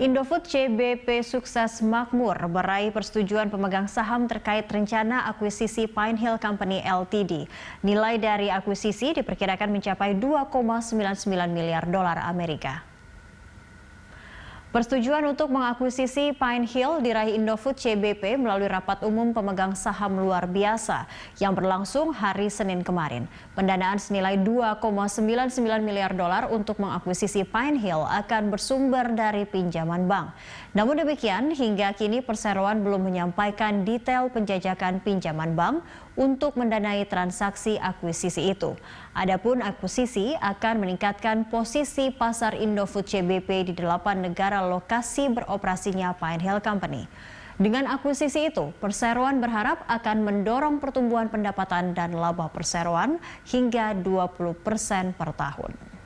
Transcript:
Indofood CBP Sukses Makmur meraih persetujuan pemegang saham terkait rencana akuisisi Pine Hill Company LTD. Nilai dari akuisisi diperkirakan mencapai 2,99 miliar dolar Amerika. Persetujuan untuk mengakuisisi Pine Hill diraih Indofood CBP melalui rapat umum pemegang saham luar biasa yang berlangsung hari Senin kemarin. Pendanaan senilai 2,99 miliar dolar untuk mengakuisisi Pine Hill akan bersumber dari pinjaman bank. Namun demikian, hingga kini perseroan belum menyampaikan detail penjajakan pinjaman bank untuk mendanai transaksi akuisisi itu. Adapun akuisisi akan meningkatkan posisi pasar Indofood CBP di delapan negara lokasi beroperasinya Pine Hill Company. Dengan akuisisi itu, perseroan berharap akan mendorong pertumbuhan pendapatan dan laba perseroan hingga 20 persen per tahun.